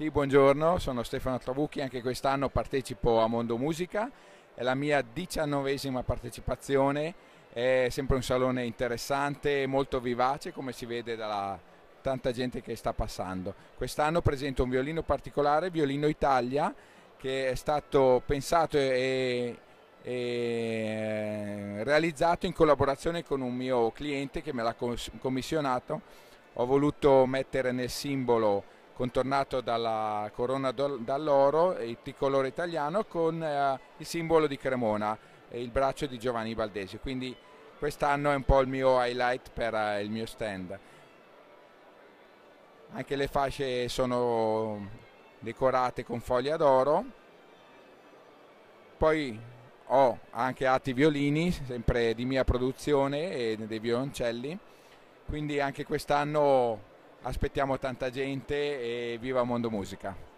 Sì, buongiorno, sono Stefano Trabucchi, anche quest'anno partecipo a Mondo Musica, è la mia diciannovesima partecipazione, è sempre un salone interessante, molto vivace come si vede dalla tanta gente che sta passando. Quest'anno presento un violino particolare, Violino Italia, che è stato pensato e, e eh, realizzato in collaborazione con un mio cliente che me l'ha commissionato. Ho voluto mettere nel simbolo contornato dalla corona d'alloro il tricolore italiano con eh, il simbolo di Cremona e il braccio di Giovanni Valdesi Quindi quest'anno è un po' il mio highlight per eh, il mio stand. Anche le fasce sono decorate con foglia d'oro. Poi ho anche altri violini, sempre di mia produzione e dei violoncelli. Quindi anche quest'anno aspettiamo tanta gente e viva Mondo Musica!